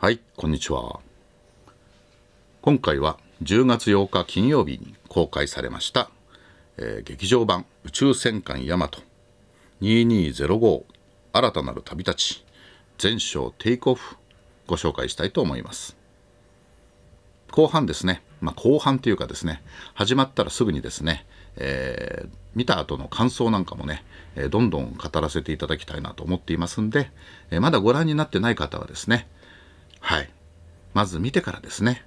はいこんにちは今回は10月8日金曜日に公開されました、えー、劇場版「宇宙戦艦ヤマト2205新たなる旅立ち」全章テイクオフご紹介したいと思います後半ですね、まあ、後半というかですね始まったらすぐにですね、えー、見た後の感想なんかもね、えー、どんどん語らせていただきたいなと思っていますんで、えー、まだご覧になってない方はですね、はい。まず見てからですね。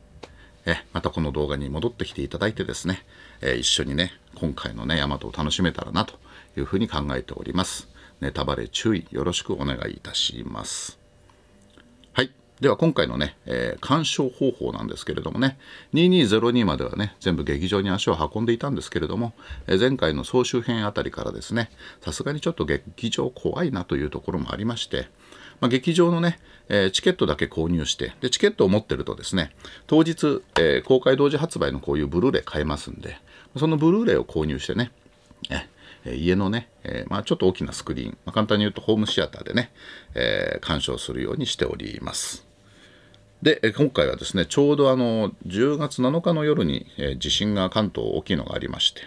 えまたこの動画に戻ってきていただいてですね、え一緒にね、今回のね、ヤマトを楽しめたらなというふうに考えております。ネタバレ注意よろしくお願いいたします。はい。では今回のね、えー、鑑賞方法なんですけれどもね、2202まではね、全部劇場に足を運んでいたんですけれども、えー、前回の総集編あたりからですね、さすがにちょっと劇場怖いなというところもありまして、まあ、劇場のね、えー、チケットだけ購入してで、チケットを持ってるとですね、当日、えー、公開同時発売のこういうブルーレイ買えますんで、そのブルーレイを購入してね、えー、家のね、えまあ、ちょっと大きなスクリーン、まあ、簡単に言うとホームシアターでね、え鑑賞するようにしております。で、今回はですね、ちょうどあの10月7日の夜に、え地震が関東大きいのがありまして、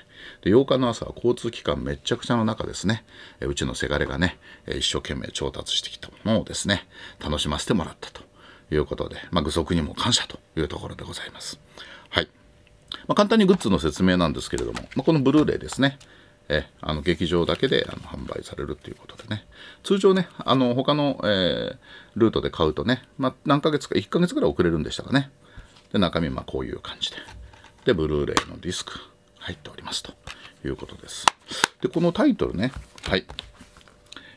で8日の朝は交通機関めっちゃくちゃの中ですね、えうちのせがれがね、え一生懸命調達してきたものをですね楽しませてもらったということで、まあ、具足にも感謝というところでございます。はいまあ、簡単にグッズの説明なんですけれども、まあ、このブルーレイですね、えあの劇場だけであの販売されるということでね通常ねあの他の、えー、ルートで買うとね、まあ、何ヶ月か1ヶ月ぐらい遅れるんでしたかねで中身はこういう感じででブルーレイのディスク入っておりますということです。で、このタイトルね、はい。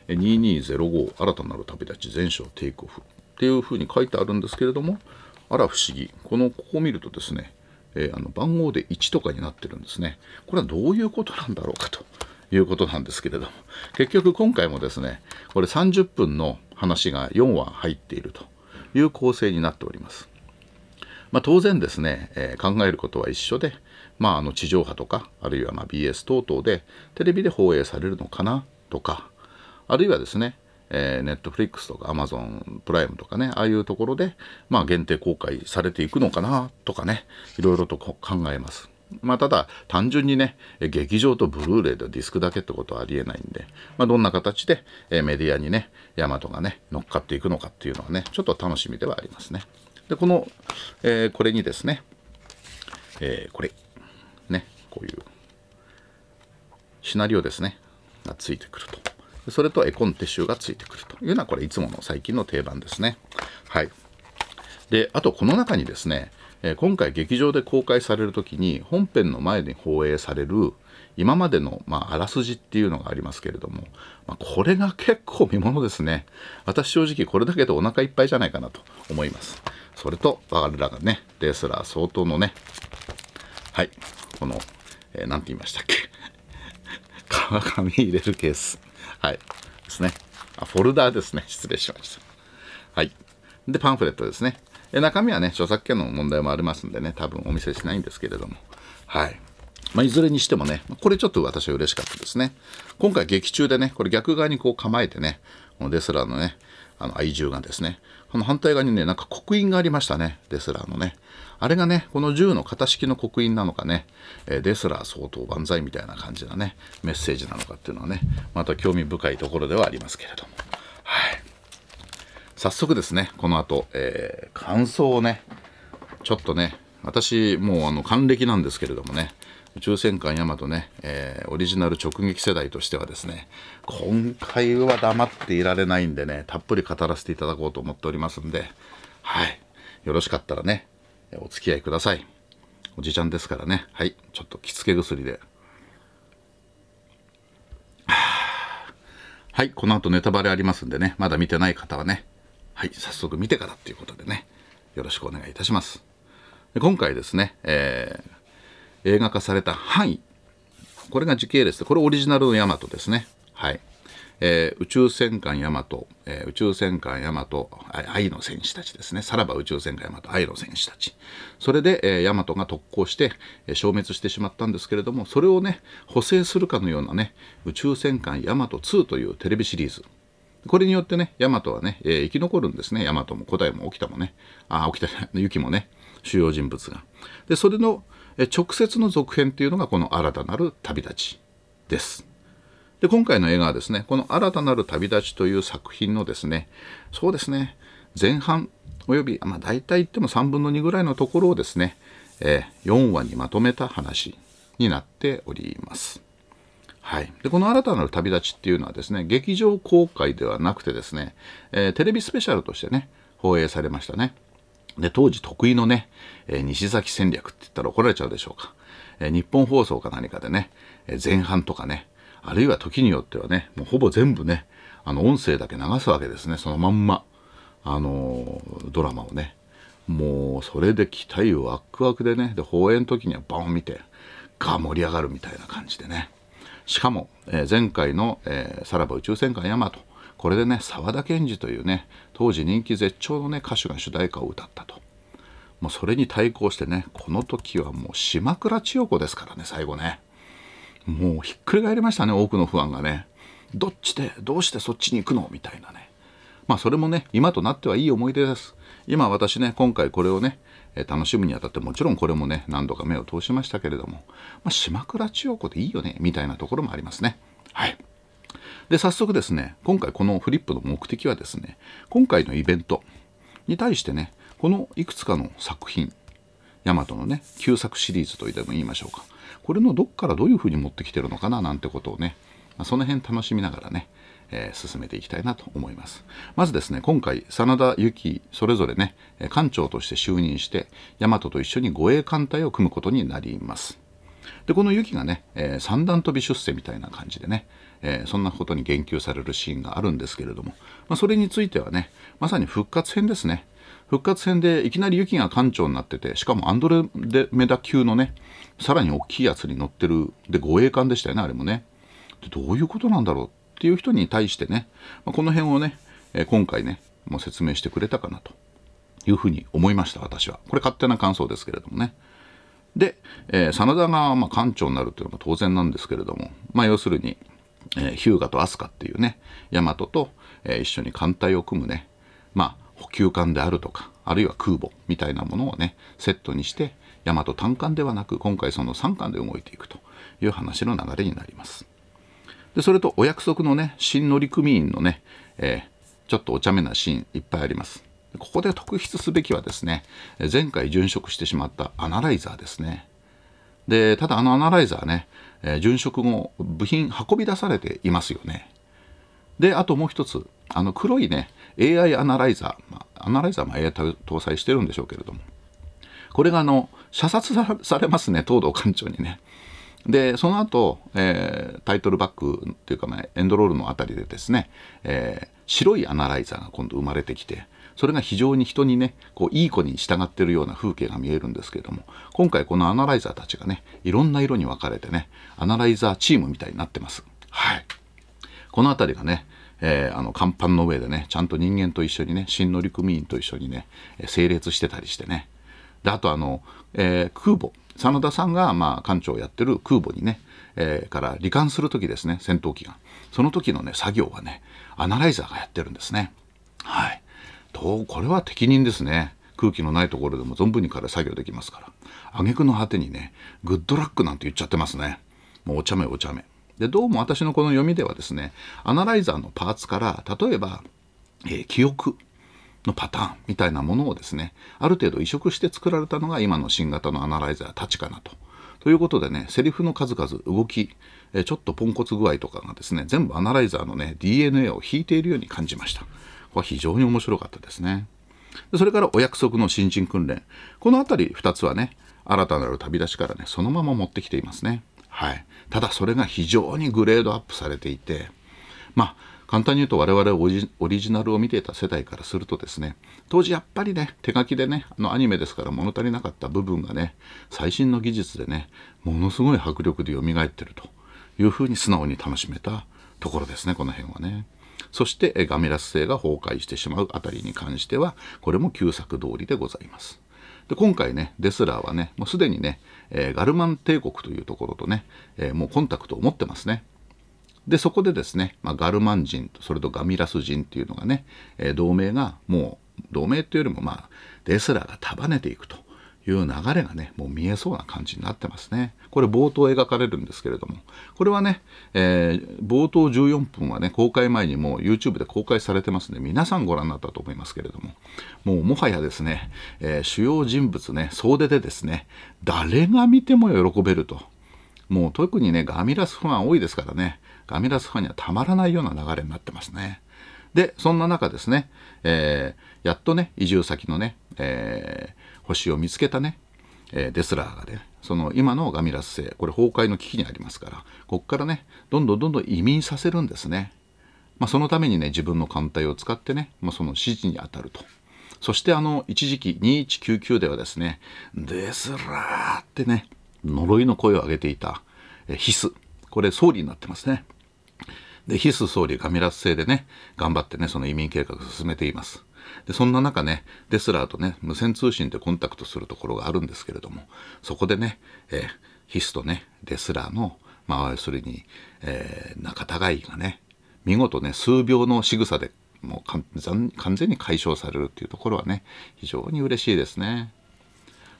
2205新たなる旅立ち全勝テイクオフっていうふうに書いてあるんですけれども、あら不思議。この、ここを見るとですね、えー、あの番号で1とかになってるんですね。これはどういうことなんだろうかということなんですけれども、結局今回もですね、これ30分の話が4話入っているという構成になっております。まあ、当然ですね、えー、考えることは一緒で、まあ、あの地上波とかあるいはま BS 等々でテレビで放映されるのかなとかあるいはですねえットフリックスとかアマゾンプライムとかねああいうところで、まあ、限定公開されていくのかなとかねいろいろと考えます。まあ、ただ単純にね劇場とブルーレイとディスクだけってことはありえないんで、まあ、どんな形でメディアにねヤマトがね乗っかっていくのかっていうのはねちょっと楽しみではありますね。でこの、えー、これにですね、えー、これこういうシナリオですねがついてくるとそれと絵コンテ集がついてくるというのはこれいつもの最近の定番ですねはいであとこの中にですね今回劇場で公開される時に本編の前に放映される今までの、まあ、あらすじっていうのがありますけれども、まあ、これが結構見ものですね私正直これだけでお腹いっぱいじゃないかなと思いますそれと我らがねレスラー相当のねはいこのえー、て言いましたっけ 紙入れるケース。はい。ですね。あ、フォルダーですね。失礼しました。はい。で、パンフレットですね。え中身はね、著作権の問題もありますんでね、多分お見せしないんですけれども。はい。まあ、いずれにしてもね、これちょっと私は嬉しかったですね。今回劇中でね、これ逆側にこう構えてね、このデスラーのね、あの愛獣がですね、この反対側にね、なんか刻印がありましたね、デスラーのね。あれがね、この銃の型式の刻印なのかね、えですら相当万歳みたいな感じなね、メッセージなのかっていうのはね、また興味深いところではありますけれども。はい。早速ですね、この後、えー、感想をね、ちょっとね、私、もうあの、還暦なんですけれどもね、宇宙戦艦ヤマトね、えー、オリジナル直撃世代としてはですね、今回は黙っていられないんでね、たっぷり語らせていただこうと思っておりますんで、はい。よろしかったらね、お付き合いください。おじちゃんですからね。はい。ちょっと着付け薬で。はい。この後ネタバレありますんでね。まだ見てない方はね。はい。早速見てからっていうことでね。よろしくお願いいたします。で今回ですね、えー、映画化された範囲。これが時系列で、これオリジナルのヤマトですね。はい。えー、宇宙戦艦ヤマト、えー、宇宙戦艦ヤマト、愛の戦士たちですね。さらば宇宙戦艦ヤマト、愛の戦士たち。それで、えー、ヤマトが特攻して、えー、消滅してしまったんですけれども、それをね、補正するかのようなね、宇宙戦艦ヤマト2というテレビシリーズ。これによってね、ヤマトはね、えー、生き残るんですね。ヤマトも古代も沖田もね、あ、沖田じゃない、もね、主要人物が。で、それの、えー、直接の続編っていうのがこの新たなる旅立ちです。で今回の映画はですねこの「新たなる旅立ち」という作品のですねそうですね前半および、まあ、大体言っても3分の2ぐらいのところをですね、えー、4話にまとめた話になっております。はい、でこの新たなる旅立ちっていうのはですね劇場公開ではなくてですね、えー、テレビスペシャルとしてね放映されましたね。で当時得意のね、えー、西崎戦略って言ったら怒られちゃうでしょうか、えー、日本放送か何かでね、え前半とかねあるいは時によってはねもうほぼ全部ねあの音声だけ流すわけですねそのまんまあのドラマをねもうそれで期待ワクワクでねで放映の時にはバン見てが盛り上がるみたいな感じでねしかも、えー、前回の、えー、さらば宇宙戦艦ヤマト」これでね沢田研二というね当時人気絶頂のね歌手が主題歌を歌ったともうそれに対抗してねこの時はもう島倉千代子ですからね最後ねもうひっくり返りましたね、多くの不安がね。どっちで、どうしてそっちに行くのみたいなね。まあ、それもね、今となってはいい思い出です。今私ね、今回これをね、え楽しむにあたってもちろんこれもね、何度か目を通しましたけれども、まあ、島倉千代子でいいよね、みたいなところもありますね。はい。で、早速ですね、今回このフリップの目的はですね、今回のイベントに対してね、このいくつかの作品、ヤマトのね、旧作シリーズといっても言いましょうか。これのどっからどういうふうに持ってきてるのかななんてことをね、まあ、その辺楽しみながらね、えー、進めていきたいなと思います。まずですね、今回、真田由紀、それぞれね、艦長として就任して、大和と一緒に護衛艦隊を組むことになります。で、このユキがね、えー、三段跳び出世みたいな感じでね、えー、そんなことに言及されるシーンがあるんですけれども、まあ、それについてはね、まさに復活編ですね。復活戦でいきなり雪が艦長になっててしかもアンドレメダ級のねさらに大きいやつに乗ってるで護衛艦でしたよねあれもねでどういうことなんだろうっていう人に対してね、まあ、この辺をね、えー、今回ねもう説明してくれたかなというふうに思いました私はこれ勝手な感想ですけれどもねで、えー、真田がまあ艦長になるっていうのが当然なんですけれども、まあ、要するに、えー、日向と飛鳥っていうね大和と、えー、一緒に艦隊を組むねまあ補給艦であるとかあるいは空母みたいなものをねセットにして大和単艦ではなく今回その3艦で動いていくという話の流れになりますでそれとお約束のね新乗組員のね、えー、ちょっとお茶目なシーンいっぱいありますここで特筆すべきはですね前回殉職してしまったアナライザーですねでただあのアナライザーね、えー、殉職後部品運び出されていますよねであともう一つあの黒いね AI アナライザー、まあ、アナライザーも AI 搭載してるんでしょうけれども、これがあの射殺されますね、東堂館長にね。で、その後、えー、タイトルバックというか、ね、エンドロールのあたりでですね、えー、白いアナライザーが今度生まれてきて、それが非常に人にね、こういい子に従ってるような風景が見えるんですけれども、今回このアナライザーたちがね、いろんな色に分かれてね、アナライザーチームみたいになってます。はい。この辺りがね、えー、あの、甲板の上でね、ちゃんと人間と一緒にね、新乗組員と一緒にね、整列してたりしてね。で、あとあの、えー、空母、真田さんが、まあ、艦長をやってる空母にね、えー、から罹患する時ですね、戦闘機が。その時のね、作業はね、アナライザーがやってるんですね。はい。と、これは適任ですね。空気のないところでも存分にから作業できますから。挙句の果てにね、グッドラックなんて言っちゃってますね。もうお茶目お茶目。で、どうも私のこの読みではですね、アナライザーのパーツから、例えば、えー、記憶のパターンみたいなものをですね、ある程度移植して作られたのが今の新型のアナライザーたちかなと。ということでね、セリフの数々、動き、えちょっとポンコツ具合とかがですね、全部アナライザーのね、DNA を引いているように感じました。これは非常に面白かったですね。でそれからお約束の新人訓練。この辺り2つはね、新たなる旅立ちからね、そのまま持ってきていますね。はい、ただそれが非常にグレードアップされていてまあ簡単に言うと我々オリジナルを見ていた世代からするとですね当時やっぱりね手書きでねあのアニメですから物足りなかった部分がね最新の技術でねものすごい迫力で蘇ってるというふうに素直に楽しめたところですねこの辺はね。そしてガミラス星が崩壊してしまうあたりに関してはこれも旧作通りでございます。で今回ねデスラーはねもうすでにね、えー、ガルマン帝国というところとね、えー、もうコンタクトを持ってますね。でそこでですね、まあ、ガルマン人それとガミラス人っていうのがね、えー、同盟がもう同盟というよりもまあデスラーが束ねていくという流れがね、もう見えそうな感じになってますね。これ冒頭描かれるんですけれども、これはね、えー、冒頭14分はね、公開前にもう YouTube で公開されてますんで、皆さんご覧になったと思いますけれども、もうもはやですね、えー、主要人物ね、総出でですね、誰が見ても喜べると。もう特にね、ガミラスファン多いですからね、ガミラスファンにはたまらないような流れになってますね。で、そんな中ですね、えーやっとね移住先のね、えー、星を見つけたね、えー、デスラーがねその今のガミラス星これ崩壊の危機にありますからここからねどんどんどんどん移民させるんですね。まあ、そのためにね自分の艦隊を使ってね、まあ、その指示に当たると。そしてあの一時期2199ではですね「デスラー」ってね呪いの声を上げていたヒスこれ総理になってますね。でヒス総理ガミラス星でね頑張ってねその移民計画を進めています。でそんな中ねデスラーとね無線通信でコンタクトするところがあるんですけれどもそこでね、えー、ヒスとねデスラーのまあ要するに、えー、仲違いがね見事ね数秒の仕草でもう完全に解消されるっていうところはね非常に嬉しいですね。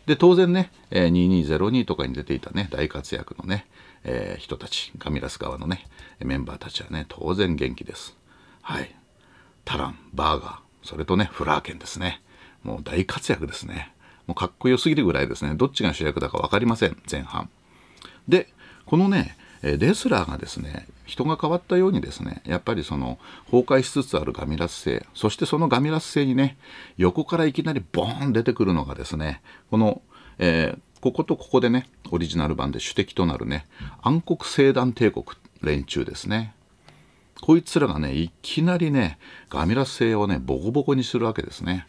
で当然ね、えー、2202とかに出ていたね大活躍のね、えー、人たちガミラス側のねメンバーたちはね当然元気です。はい、タランバーガーそれとね、フラーケンですね。もう大活躍ですね。もうかっこよすぎるぐらいですね。どっちが主役だか分かりません、前半。で、このね、レスラーがですね、人が変わったようにですね、やっぱりその崩壊しつつあるガミラス性、そしてそのガミラス性にね、横からいきなりボーン出てくるのがですね、この、えー、こことここでね、オリジナル版で主敵となるね、暗黒星団帝国連中ですね。こいつらがねいきなりねガミラス星をねボコボコにするわけですね。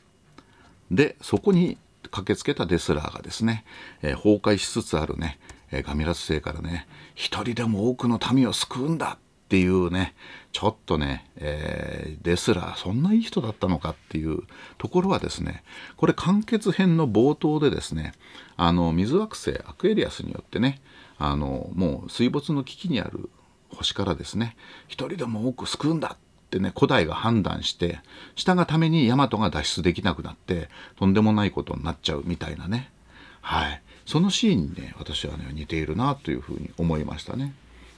でそこに駆けつけたデスラーがですね、えー、崩壊しつつあるね、えー、ガミラス星からね一人でも多くの民を救うんだっていうねちょっとね、えー、デスラーそんないい人だったのかっていうところはですねこれ完結編の冒頭でですねあの水惑星アクエリアスによってねあのもう水没の危機にある星からですね一人でも多く救うんだってね古代が判断してしたがためにヤマトが脱出できなくなってとんでもないことになっちゃうみたいなねはいそのシーンにね私はね似ているなというふうに思いましたね。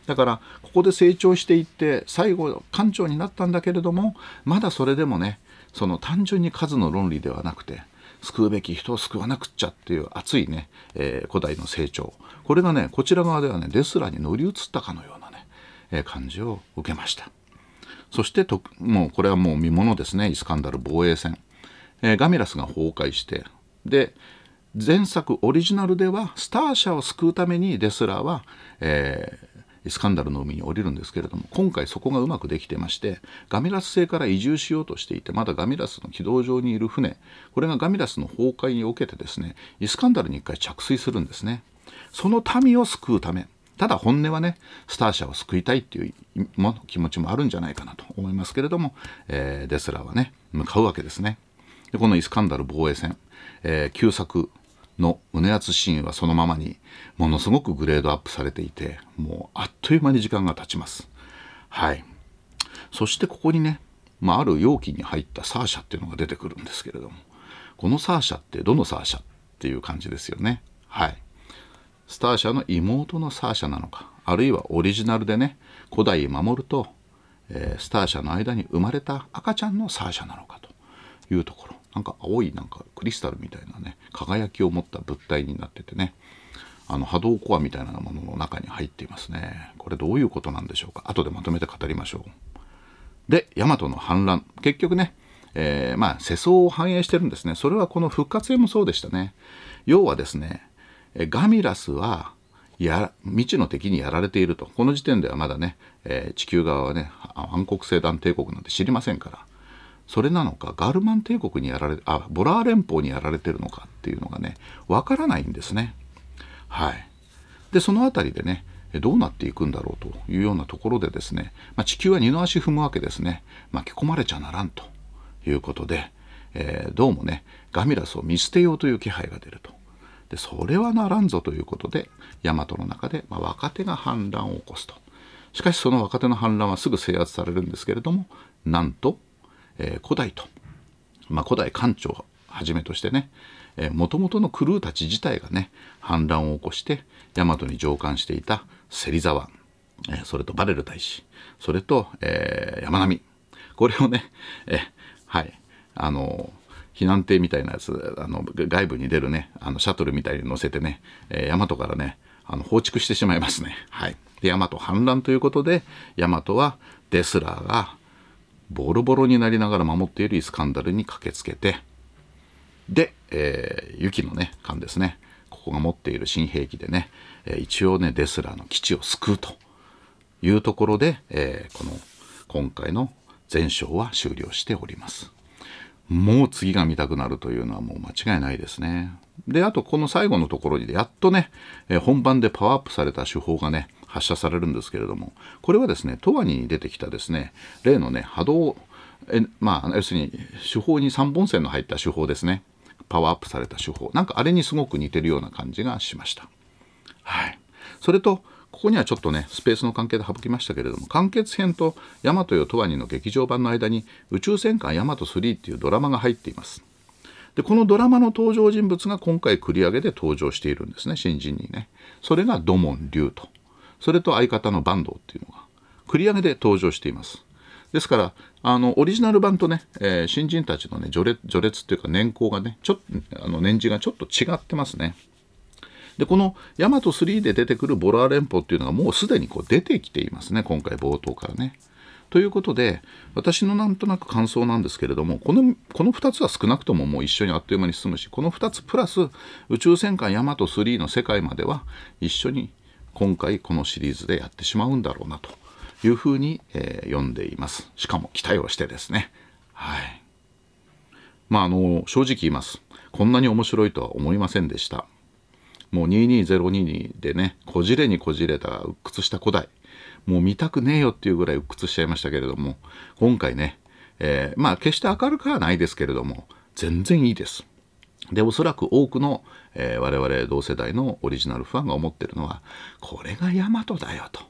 だからここで成長していって最後艦長になったんだけれどもまだそれでもねその単純に数の論理ではなくて救うべき人を救わなくっちゃっていう熱いね、えー、古代の成長これがねこちら側ではねデスラに乗り移ったかのような感じを受けましたそしてともうこれはもう見ものですねイスカンダル防衛戦、えー、ガミラスが崩壊してで前作オリジナルではスター社を救うためにデスラーは、えー、イスカンダルの海に降りるんですけれども今回そこがうまくできてましてガミラス星から移住しようとしていてまだガミラスの軌道上にいる船これがガミラスの崩壊を受けてですねイスカンダルに一回着水するんですねその民を救うためただ本音はねスター社を救いたいっていう気持ちもあるんじゃないかなと思いますけれども、えー、デスラーはね向かうわけですねでこのイスカンダル防衛戦、えー、旧作の胸圧シーンはそのままにものすごくグレードアップされていてもうあっという間に時間が経ちますはいそしてここにね、まあ、ある容器に入ったサーシャっていうのが出てくるんですけれどもこのサーシャってどのサーシャっていう感じですよねはいスター社の妹のサーシャなのかあるいはオリジナルでね古代守と、えー、スターシャの間に生まれた赤ちゃんのサーシャなのかというところなんか青いなんかクリスタルみたいなね輝きを持った物体になっててねあの波動コアみたいなものの中に入っていますねこれどういうことなんでしょうか後でまとめて語りましょうでヤマトの反乱結局ねえー、まあ世相を反映してるんですねそれはこの復活へもそうでしたね要はですねえガミラスはや未知の敵にやられているとこの時点ではまだね、え地球側はね暗黒星団帝国なんて知りませんからそれなのかガルマン帝国にやられあボラー連邦にやられてるのかっていうのがねわからないんですね。はい、でその辺りでねどうなっていくんだろうというようなところでですね、まあ、地球は二の足踏むわけですね巻き込まれちゃならんということで、えー、どうもねガミラスを見捨てようという気配が出るとでそれはならんぞということで大和の中で、まあ、若手が反乱を起こすとしかしその若手の反乱はすぐ制圧されるんですけれどもなんと、えー、古代と、まあ、古代官庁はじめとしてねもともとのクルーたち自体がね反乱を起こして大和に上官していた芹沢、えー、それとバレル大使それと、えー、山並これをね、えー、はいあの避難艇みたいなやつあの外部に出るねあのシャトルみたいに乗せてね、えー、大和からねあの放逐してしまいますね。はい、で大和反乱ということで大和はデスラーがボロボロになりながら守っているイスカンダルに駆けつけてで、えー、雪のね艦ですねここが持っている新兵器でね、えー、一応ねデスラーの基地を救うというところで、えー、この今回の全勝は終了しております。もう次が見たくなるというのはもう間違いないですね。で、あとこの最後のところにやっとね、え本番でパワーアップされた手法がね、発射されるんですけれども、これはですね、トワニに出てきたですね、例のね、波動、えまあ、要するに手法に3本線の入った手法ですね。パワーアップされた手法。なんかあれにすごく似てるような感じがしました。はい。それと、ここにはちょっとねスペースの関係で省きましたけれども完結編と「ヤマトよとワニ」の劇場版の間に「宇宙戦艦ヤマト3」っていうドラマが入っていますでこのドラマの登場人物が今回繰り上げで登場しているんですね新人にねそれが土門龍とそれと相方の坂東っていうのが繰り上げで登場していますですからあのオリジナル版とね、えー、新人たちのね序列序列っていうか年功がねちょっとあの年次がちょっと違ってますねでこのヤマト3で出てくるボラー連邦っていうのがもうすでにこう出てきていますね今回冒頭からね。ということで私のなんとなく感想なんですけれどもこのこの2つは少なくとももう一緒にあっという間に進むしこの2つプラス宇宙戦艦ヤマト3の世界までは一緒に今回このシリーズでやってしまうんだろうなというふうに、えー、読んでいますしかも期待をしてですねはいまああの正直言いますこんなに面白いとは思いませんでしたもう22022でねこじれにこじれた鬱屈した古代もう見たくねえよっていうぐらい鬱屈しちゃいましたけれども今回ね、えー、まあ決して明るくはないですけれども全然いいですでおそらく多くの、えー、我々同世代のオリジナルファンが思ってるのはこれがヤマトだよと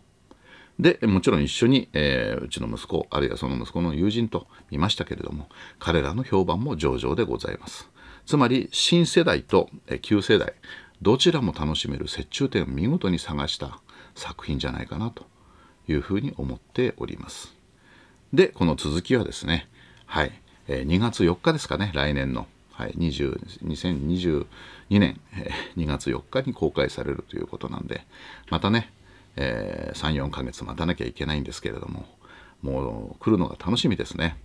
でもちろん一緒に、えー、うちの息子あるいはその息子の友人と見ましたけれども彼らの評判も上々でございますつまり新世代と旧世代どちらも楽しめる折衷点を見事に探した作品じゃないかなというふうに思っております。で、この続きはですね、はい、えー、2月4日ですかね、来年の、はい、20 2022年、えー、2月4日に公開されるということなんで、またね、えー、3、4ヶ月待たなきゃいけないんですけれども、もう来るのが楽しみですね。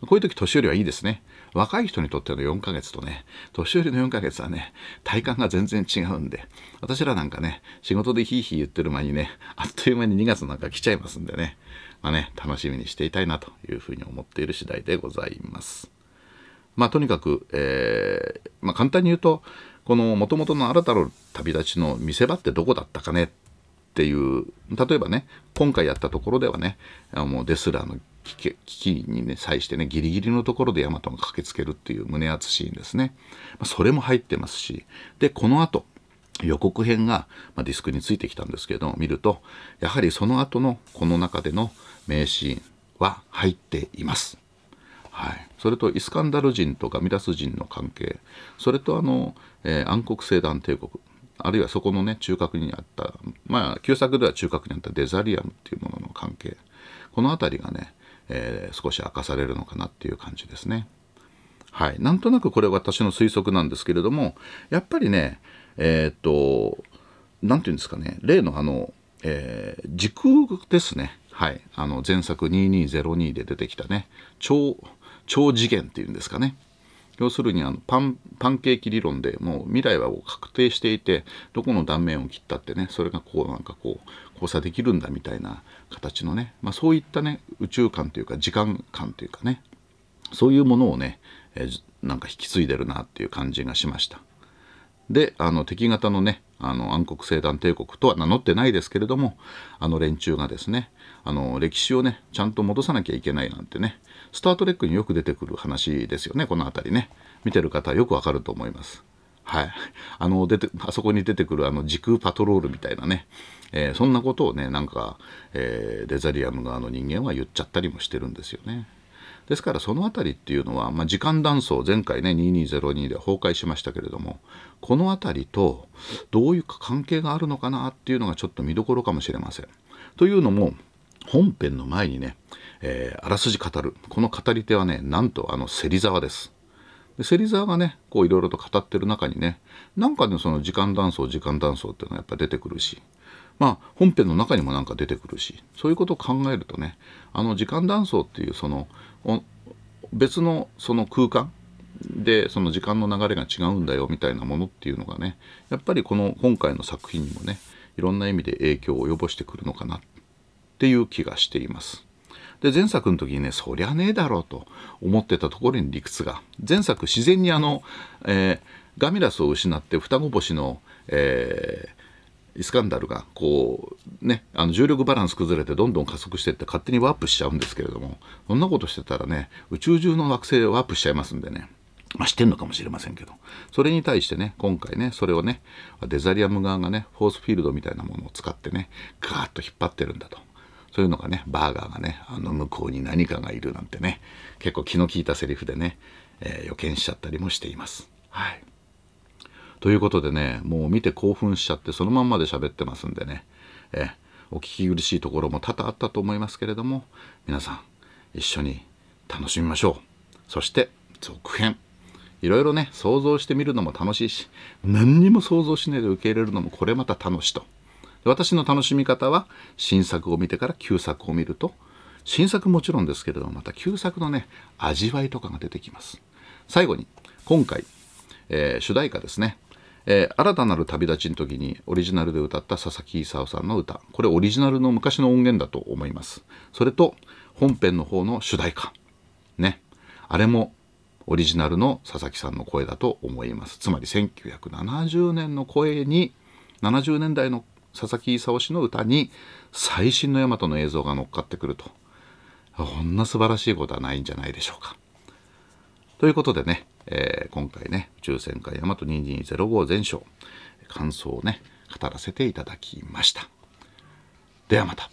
こういう時年寄りはいいですね。若い人にとっての4ヶ月とね、年寄りの4ヶ月はね、体感が全然違うんで、私らなんかね、仕事でヒーヒー言ってる間にね、あっという間に2月なんか来ちゃいますんでね、まあね、楽しみにしていたいなというふうに思っている次第でございます。まあとにかく、えー、まあ簡単に言うと、この元々の新たな旅立ちの見せ場ってどこだったかねっていう、例えばね、今回やったところではね、もうデスラーの危機にね際してねギリギリのところでヤマトが駆けつけるっていう胸熱シーンですね、まあ、それも入ってますしでこの後予告編が、まあ、ディスクについてきたんですけど見るとやはりその後のこの中での名シーンは入っています。はい、それとイスカンダル人とガミラス人の関係それとあの、えー、暗黒星団帝国あるいはそこのね中核にあったまあ旧作では中核にあったデザリアムっていうものの関係この辺りがねえー、少し明かされるのかなっていう感じですね。はい、なんとなくこれ私の推測なんですけれどもやっぱりねえっ、ー、と何て言うんですかね例のあの、えー、時空ですね、はい、あの前作2202で出てきたね超超次元っていうんですかね要するにあのパンパンケーキ理論でもう未来はもう確定していてどこの断面を切ったってねそれがこうなんかこう交差できるんだみたいな形のね、まあ、そういったね宇宙観というか時間観というかねそういうものをね、えー、なんか引き継いでるなっていう感じがしました。であの敵型のねあの暗黒星団帝国とは名乗ってないですけれどもあの連中がですねあの歴史をねちゃんと戻さなきゃいけないなんてね「スター・トレック」によく出てくる話ですよねこの辺りね見てる方はよくわかると思います。はい、あの出てあそこに出てくるあの時空パトロールみたいなね、えー、そんなことをねなんか、えー、デザリアム側の人間は言っちゃったりもしてるんですよね。ですからその辺りっていうのは、まあ、時間断層前回ね2202で崩壊しましたけれどもこの辺りとどういう関係があるのかなっていうのがちょっと見どころかもしれません。というのも本編の前にね、えー、あらすじ語るこの語り手はねなんとあの芹沢です。で芹沢がねこういろいろと語ってる中にねなんかねその時間断層時間断層っていうのはやっぱ出てくるしまあ本編の中にもなんか出てくるしそういうことを考えるとねあの時間断層っていうその別のその空間でその時間の流れが違うんだよみたいなものっていうのがねやっぱりこの今回の作品にもねいろんな意味で影響を及ぼしてくるのかなっていう気がしています。で前作の時にねそりゃねえだろうと思ってたところに理屈が前作自然にあの、えー、ガミラスを失って双子星の、えーイスカンダルがこうねあの重力バランス崩れてどんどん加速していって勝手にワープしちゃうんですけれどもそんなことしてたらね宇宙中の惑星ワープしちゃいますんでねまあ、知ってるのかもしれませんけどそれに対してね今回ねそれをねデザリアム側がねフォースフィールドみたいなものを使ってねガーッと引っ張ってるんだとそういうのがね、バーガーがね、あの向こうに何かがいるなんてね、結構気の利いたセリフでね、えー、予見しちゃったりもしています。はい。ということでね、もう見て興奮しちゃってそのまんまで喋ってますんでね、えー、お聞き苦しいところも多々あったと思いますけれども、皆さん一緒に楽しみましょう。そして続編。いろいろね、想像してみるのも楽しいし、何にも想像しないで受け入れるのもこれまた楽しいと。私の楽しみ方は新作を見てから旧作を見ると新作もちろんですけれどもまた旧作のね味わいとかが出てきます最後に今回、えー、主題歌ですね、えー、新たなる旅立ちの時にオリジナルで歌った佐々木功さんの歌これオリジナルの昔の音源だと思いますそれと本編の方の主題歌ねあれもオリジナルの佐々木さんの声だと思いますつまり1970年の声に70年代の佐々木功氏の歌に最新の大和の映像が乗っかってくるとこんな素晴らしいことはないんじゃないでしょうか。ということでね、えー、今回ね宇宙戦艦大和2205全勝感想をね語らせていただきました。ではまた。